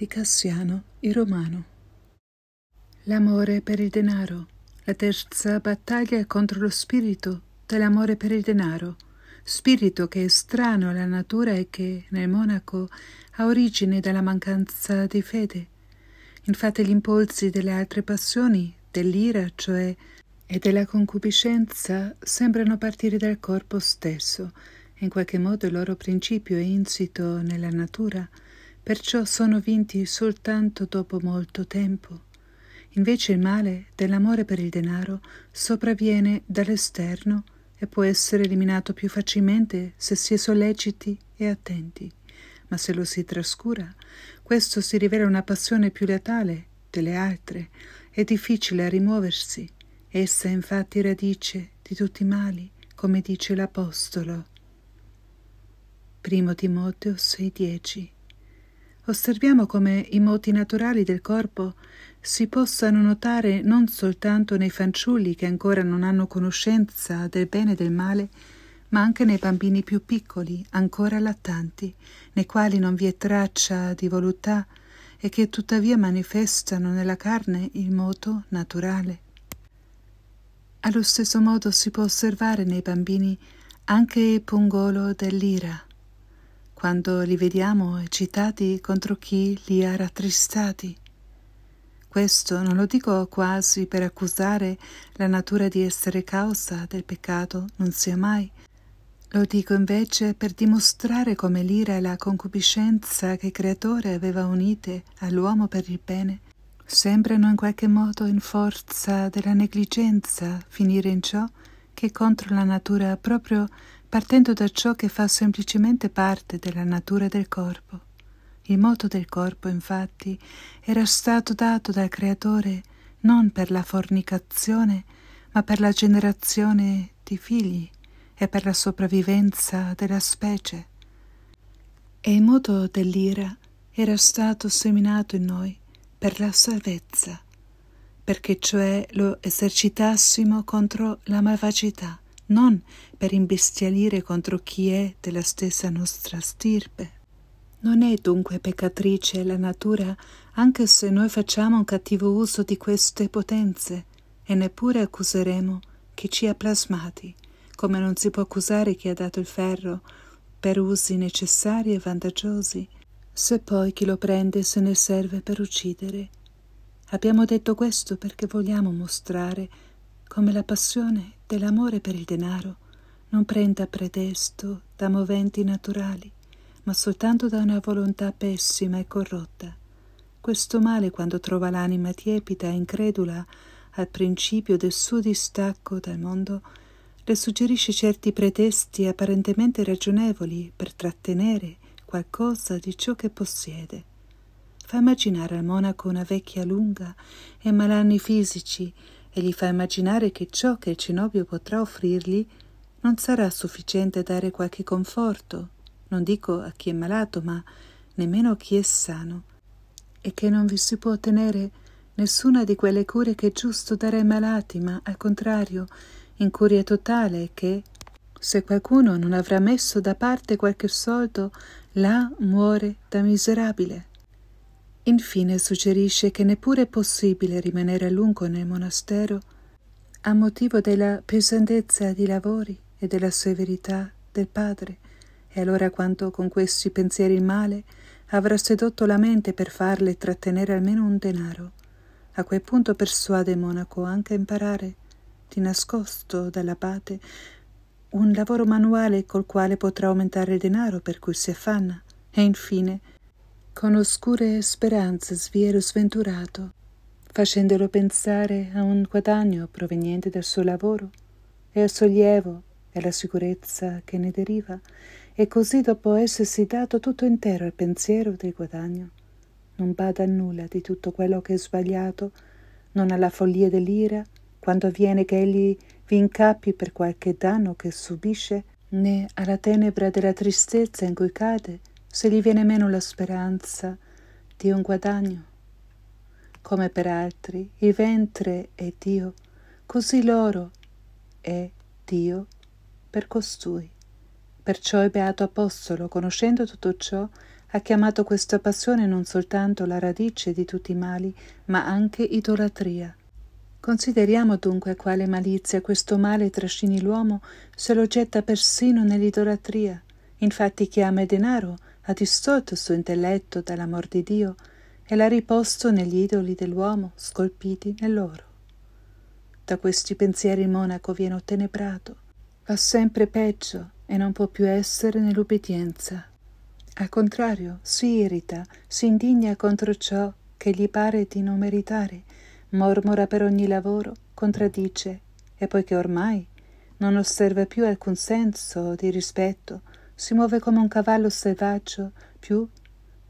di Cassiano il Romano. L'amore per il denaro. La terza battaglia contro lo spirito dell'amore per il denaro, spirito che è strano alla natura e che nel monaco ha origine dalla mancanza di fede. Infatti gli impulsi delle altre passioni, dell'ira, cioè, e della concupiscenza sembrano partire dal corpo stesso, in qualche modo il loro principio è insito nella natura, perciò sono vinti soltanto dopo molto tempo. Invece il male dell'amore per il denaro sopravviene dall'esterno e può essere eliminato più facilmente se si è solleciti e attenti. Ma se lo si trascura, questo si rivela una passione più letale delle altre, è difficile a rimuoversi. Essa è infatti radice di tutti i mali, come dice l'Apostolo. Primo Timoteo 6:10 osserviamo come i moti naturali del corpo si possano notare non soltanto nei fanciulli che ancora non hanno conoscenza del bene e del male, ma anche nei bambini più piccoli, ancora lattanti, nei quali non vi è traccia di voluttà e che tuttavia manifestano nella carne il moto naturale. Allo stesso modo si può osservare nei bambini anche il pungolo dell'ira quando li vediamo eccitati contro chi li ha rattristati. Questo non lo dico quasi per accusare la natura di essere causa del peccato, non sia mai. Lo dico invece per dimostrare come l'ira e la concupiscenza che il Creatore aveva unite all'uomo per il bene sembrano in qualche modo in forza della negligenza finire in ciò che contro la natura proprio partendo da ciò che fa semplicemente parte della natura del corpo. Il moto del corpo, infatti, era stato dato dal Creatore non per la fornicazione, ma per la generazione di figli e per la sopravvivenza della specie. E il moto dell'ira era stato seminato in noi per la salvezza, perché cioè lo esercitassimo contro la malvagità non per imbestialire contro chi è della stessa nostra stirpe. Non è dunque peccatrice la natura, anche se noi facciamo un cattivo uso di queste potenze, e neppure accuseremo chi ci ha plasmati, come non si può accusare chi ha dato il ferro per usi necessari e vantaggiosi, se poi chi lo prende se ne serve per uccidere. Abbiamo detto questo perché vogliamo mostrare come la passione dell'amore per il denaro non prenda pretesto da moventi naturali, ma soltanto da una volontà pessima e corrotta. Questo male, quando trova l'anima tiepida e incredula al principio del suo distacco dal mondo, le suggerisce certi pretesti apparentemente ragionevoli per trattenere qualcosa di ciò che possiede. Fa immaginare al monaco una vecchia lunga e malanni fisici e gli fa immaginare che ciò che il cinobio potrà offrirgli non sarà sufficiente a dare qualche conforto, non dico a chi è malato, ma nemmeno a chi è sano, e che non vi si può ottenere nessuna di quelle cure che è giusto dare ai malati, ma al contrario, incuria totale che, se qualcuno non avrà messo da parte qualche soldo, là muore da miserabile. Infine suggerisce che neppure è possibile rimanere a lungo nel monastero a motivo della pesantezza di lavori e della severità del padre. E allora quanto con questi pensieri il male avrà sedotto la mente per farle trattenere almeno un denaro, a quel punto persuade il monaco anche a imparare, di nascosto dall'abate, un lavoro manuale col quale potrà aumentare il denaro per cui si affanna e infine con oscure speranze sviero sventurato, facendolo pensare a un guadagno proveniente dal suo lavoro e al sollievo e alla sicurezza che ne deriva, e così dopo essersi dato tutto intero al pensiero del guadagno, non bada a nulla di tutto quello che è sbagliato, non alla follia dell'ira, quando avviene che egli vi incappi per qualche danno che subisce, né alla tenebra della tristezza in cui cade se gli viene meno la speranza di un guadagno. Come per altri, il ventre è Dio, così loro è Dio per costui. Perciò il beato apostolo, conoscendo tutto ciò, ha chiamato questa passione non soltanto la radice di tutti i mali, ma anche idolatria. Consideriamo dunque a quale malizia questo male trascini l'uomo se lo getta persino nell'idolatria. Infatti chi ama il denaro ha distolto il suo intelletto dall'amor di Dio e l'ha riposto negli idoli dell'uomo scolpiti nell'oro. Da questi pensieri il monaco viene ottenebrato, va sempre peggio e non può più essere nell'ubbidienza. Al contrario, si irrita, si indigna contro ciò che gli pare di non meritare, mormora per ogni lavoro, contraddice, e poiché ormai non osserva più alcun senso di rispetto, si muove come un cavallo selvaggio più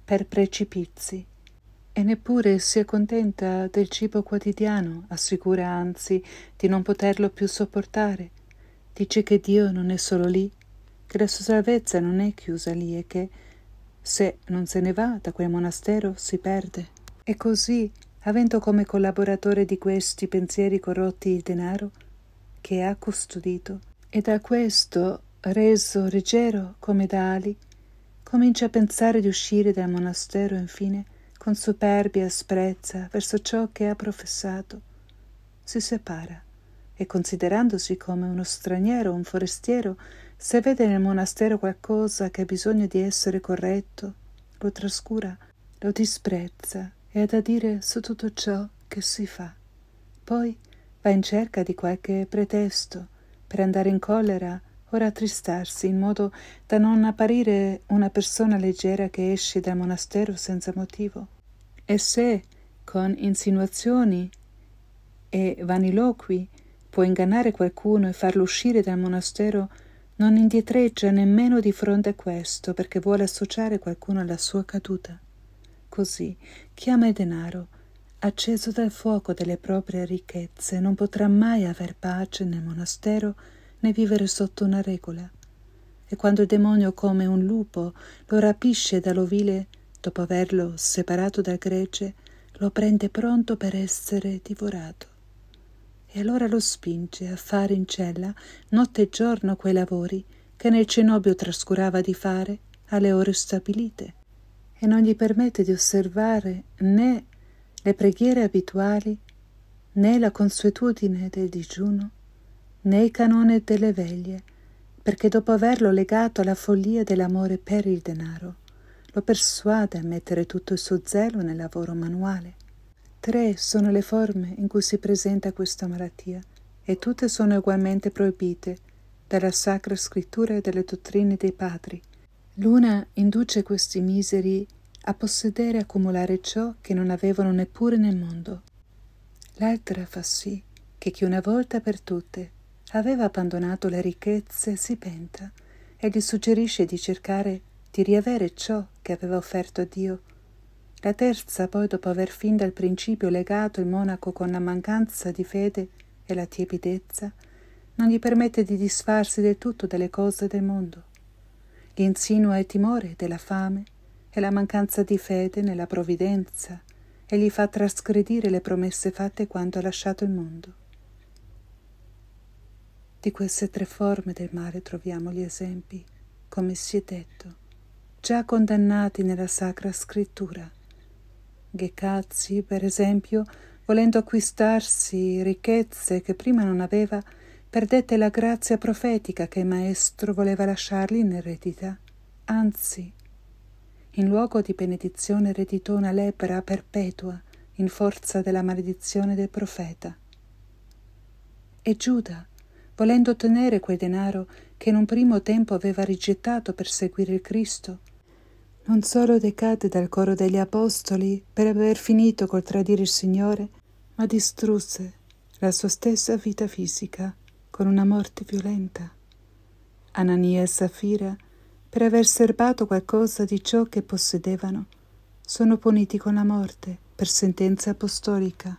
per precipizi. E neppure si è contenta del cibo quotidiano, assicura anzi di non poterlo più sopportare. Dice che Dio non è solo lì, che la sua salvezza non è chiusa lì e che, se non se ne va da quel monastero, si perde. E così, avendo come collaboratore di questi pensieri corrotti il denaro, che ha custodito, e da questo reso leggero come d'ali, comincia a pensare di uscire dal monastero infine, con superbia asprezza verso ciò che ha professato, si separa e considerandosi come uno straniero, un forestiero, se vede nel monastero qualcosa che ha bisogno di essere corretto, lo trascura, lo disprezza e ha da dire su tutto ciò che si fa. Poi va in cerca di qualche pretesto per andare in collera o rattristarsi in modo da non apparire una persona leggera che esce dal monastero senza motivo. E se, con insinuazioni e vaniloqui, può ingannare qualcuno e farlo uscire dal monastero, non indietreggia nemmeno di fronte a questo perché vuole associare qualcuno alla sua caduta. Così chiama il denaro, acceso dal fuoco delle proprie ricchezze, non potrà mai aver pace nel monastero né vivere sotto una regola. E quando il demonio, come un lupo, lo rapisce dall'ovile, dopo averlo separato dal grece, lo prende pronto per essere divorato. E allora lo spinge a fare in cella, notte e giorno, quei lavori che nel cenobio trascurava di fare alle ore stabilite, e non gli permette di osservare né le preghiere abituali né la consuetudine del digiuno né il canone delle veglie, perché dopo averlo legato alla follia dell'amore per il denaro, lo persuade a mettere tutto il suo zelo nel lavoro manuale. Tre sono le forme in cui si presenta questa malattia e tutte sono ugualmente proibite dalla sacra scrittura e dalle dottrine dei padri. L'una induce questi miseri a possedere e accumulare ciò che non avevano neppure nel mondo. L'altra fa sì che chi una volta per tutte aveva abbandonato le ricchezze si penta e gli suggerisce di cercare di riavere ciò che aveva offerto a Dio. La terza, poi, dopo aver fin dal principio legato il monaco con la mancanza di fede e la tiepidezza, non gli permette di disfarsi del tutto delle cose del mondo. Gli insinua il timore della fame e la mancanza di fede nella provvidenza e gli fa trasgredire le promesse fatte quando ha lasciato il mondo. Di queste tre forme del male troviamo gli esempi, come si è detto, già condannati nella Sacra Scrittura. Ghecazzi, per esempio, volendo acquistarsi ricchezze che prima non aveva, perdette la grazia profetica che il Maestro voleva lasciargli in eredità. Anzi, in luogo di benedizione ereditò una lepra perpetua in forza della maledizione del profeta. E Giuda, volendo ottenere quel denaro che in un primo tempo aveva rigettato per seguire il Cristo. Non solo decadde dal coro degli Apostoli per aver finito col tradire il Signore, ma distrusse la sua stessa vita fisica con una morte violenta. Anania e Safira, per aver serbato qualcosa di ciò che possedevano, sono puniti con la morte per sentenza apostolica.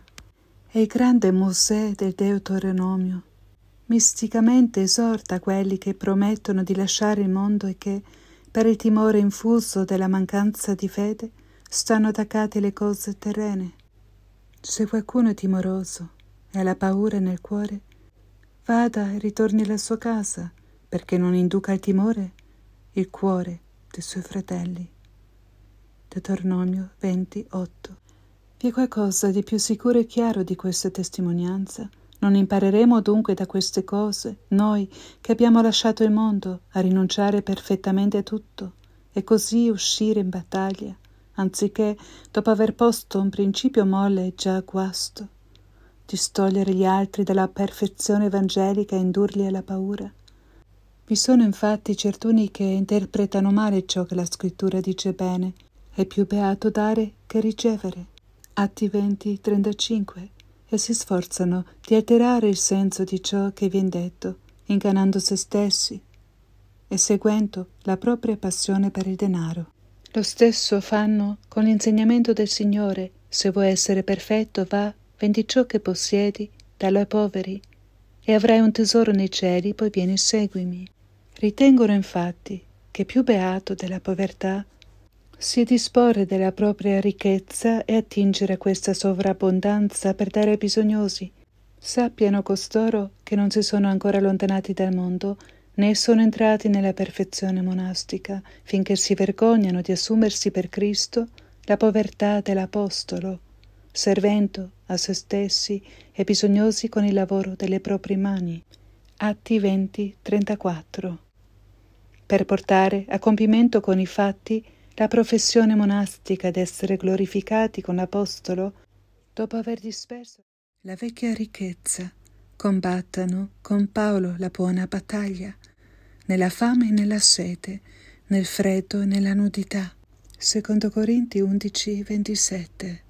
E il grande Mosè del Deuteronomio misticamente esorta quelli che promettono di lasciare il mondo e che, per il timore infuso della mancanza di fede, stanno attaccati alle cose terrene. Se qualcuno è timoroso e ha la paura nel cuore, vada e ritorni alla sua casa, perché non induca il timore il cuore dei suoi fratelli. Deuteronomio 28. Vi è qualcosa di più sicuro e chiaro di questa testimonianza? Non impareremo dunque da queste cose, noi che abbiamo lasciato il mondo, a rinunciare perfettamente a tutto e così uscire in battaglia, anziché, dopo aver posto un principio molle già guasto, distogliere gli altri dalla perfezione evangelica e indurli alla paura. Vi sono infatti certuni che interpretano male ciò che la scrittura dice bene. È più beato dare che ricevere. Atti 20, 35 e si sforzano di alterare il senso di ciò che viene detto, ingannando se stessi e seguendo la propria passione per il denaro. Lo stesso fanno con l'insegnamento del Signore, se vuoi essere perfetto va, vendi ciò che possiedi, dallo ai poveri, e avrai un tesoro nei cieli, poi vieni e seguimi. Ritengono infatti che più beato della povertà si disporre della propria ricchezza e attingere a questa sovrabbondanza per dare ai bisognosi. Sappiano costoro che non si sono ancora allontanati dal mondo, né sono entrati nella perfezione monastica, finché si vergognano di assumersi per Cristo la povertà dell'Apostolo, servendo a se stessi e bisognosi con il lavoro delle proprie mani. Atti 20:34 per portare a compimento con i fatti la professione monastica d'essere glorificati con l'Apostolo, dopo aver disperso la vecchia ricchezza, combattano con Paolo la buona battaglia, nella fame e nella sete, nel freddo e nella nudità. Secondo Corinti 11, 27.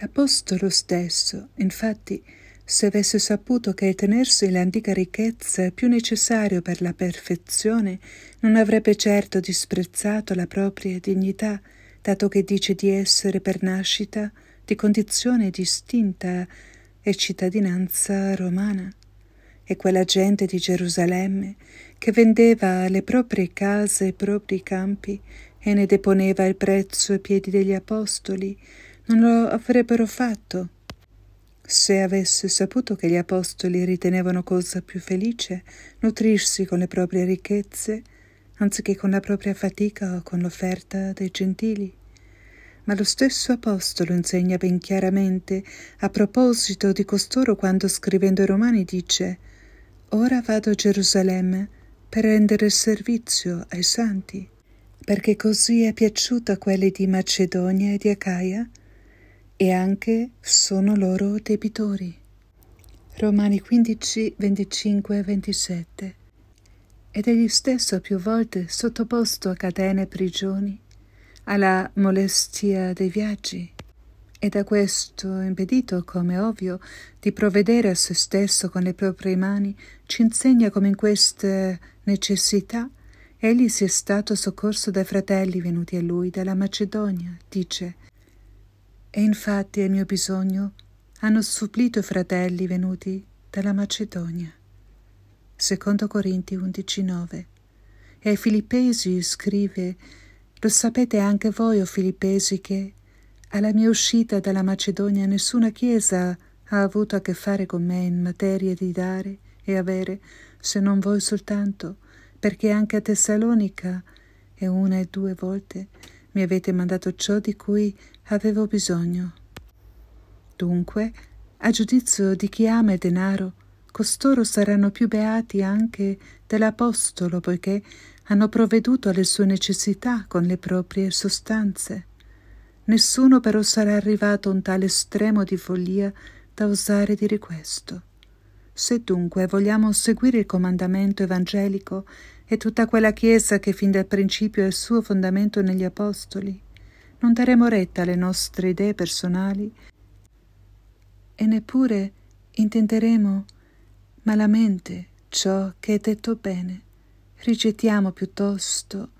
L'Apostolo stesso, infatti, se avesse saputo che tenersi l'antica ricchezza è più necessario per la perfezione, non avrebbe certo disprezzato la propria dignità, dato che dice di essere per nascita di condizione distinta e cittadinanza romana. E quella gente di Gerusalemme che vendeva le proprie case e i propri campi e ne deponeva il prezzo ai piedi degli apostoli, non lo avrebbero fatto se avesse saputo che gli apostoli ritenevano cosa più felice nutrirsi con le proprie ricchezze, anziché con la propria fatica o con l'offerta dei gentili. Ma lo stesso apostolo insegna ben chiaramente a proposito di costoro quando scrivendo ai Romani dice Ora vado a Gerusalemme per rendere servizio ai santi, perché così è piaciuto a quelli di Macedonia e di Acaia e anche sono loro debitori. Romani 15, 25 27. Ed egli stesso più volte sottoposto a catene e prigioni, alla molestia dei viaggi, e da questo impedito, come ovvio, di provvedere a se stesso con le proprie mani, ci insegna come in queste necessità egli sia stato soccorso dai fratelli venuti a lui dalla Macedonia, dice e infatti al mio bisogno hanno supplito i fratelli venuti dalla Macedonia. Secondo Corinti 11:9. E ai Filippesi scrive: Lo sapete anche voi, o Filippesi, che alla mia uscita dalla Macedonia nessuna chiesa ha avuto a che fare con me in materia di dare e avere, se non voi soltanto, perché anche a Tessalonica e una e due volte mi avete mandato ciò di cui avevo bisogno. Dunque, a giudizio di chi ama il denaro, costoro saranno più beati anche dell'Apostolo, poiché hanno provveduto alle sue necessità con le proprie sostanze. Nessuno però sarà arrivato a un tale estremo di follia da osare dire questo. Se dunque vogliamo seguire il comandamento evangelico e tutta quella Chiesa che fin dal principio ha il suo fondamento negli Apostoli. Non daremo retta alle nostre idee personali e neppure intenteremo malamente ciò che è detto bene. Rigettiamo piuttosto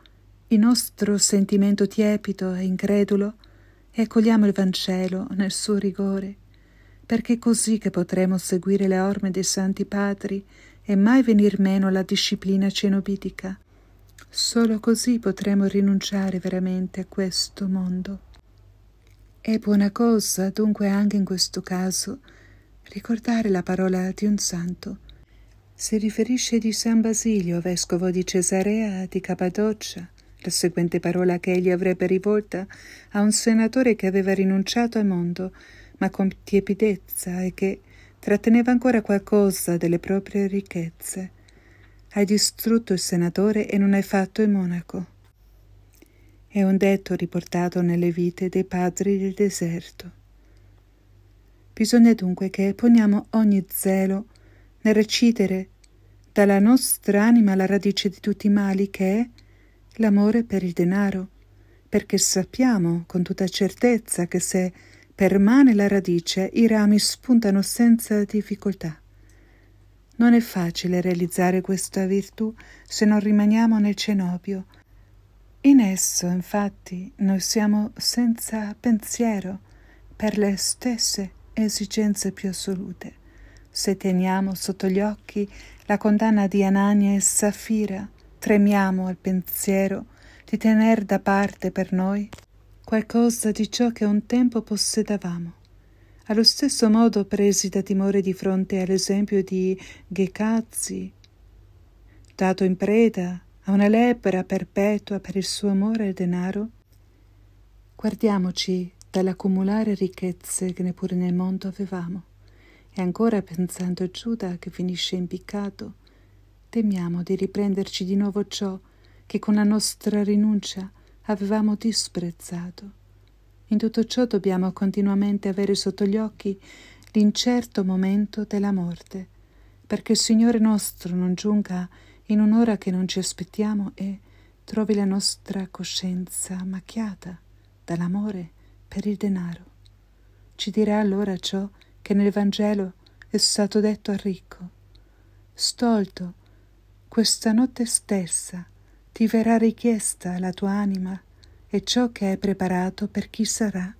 il nostro sentimento tiepido e incredulo e accogliamo il Vangelo nel suo rigore, perché è così che potremo seguire le orme dei Santi Padri e mai venir meno la disciplina cenobitica. Solo così potremo rinunciare veramente a questo mondo. È buona cosa, dunque, anche in questo caso, ricordare la parola di un santo. Si riferisce di San Basilio, vescovo di Cesarea di Cappadocia, la seguente parola che egli avrebbe rivolta a un senatore che aveva rinunciato al mondo, ma con tiepidezza e che tratteneva ancora qualcosa delle proprie ricchezze. Hai distrutto il senatore e non hai fatto il monaco. È un detto riportato nelle vite dei padri del deserto. Bisogna dunque che poniamo ogni zelo nel recidere dalla nostra anima la radice di tutti i mali che è l'amore per il denaro, perché sappiamo con tutta certezza che se permane la radice, i rami spuntano senza difficoltà. Non è facile realizzare questa virtù se non rimaniamo nel cenobio. In esso, infatti, noi siamo senza pensiero per le stesse esigenze più assolute. Se teniamo sotto gli occhi la condanna di Anania e Safira, tremiamo al pensiero di tener da parte per noi qualcosa di ciò che un tempo possedavamo. Allo stesso modo presi da timore di fronte all'esempio di Ghecazzi, dato in preda a una lepra perpetua per il suo amore al denaro, guardiamoci dall'accumulare ricchezze che neppure nel mondo avevamo. E ancora pensando a Giuda che finisce impiccato, temiamo di riprenderci di nuovo ciò che con la nostra rinuncia avevamo disprezzato. In tutto ciò dobbiamo continuamente avere sotto gli occhi l'incerto momento della morte, perché il Signore nostro non giunga in un'ora che non ci aspettiamo e trovi la nostra coscienza macchiata dall'amore per il denaro. Ci dirà allora ciò che nel Vangelo è stato detto al ricco. Stolto, questa notte stessa, ti verrà richiesta la tua anima e ciò che è preparato per chi sarà.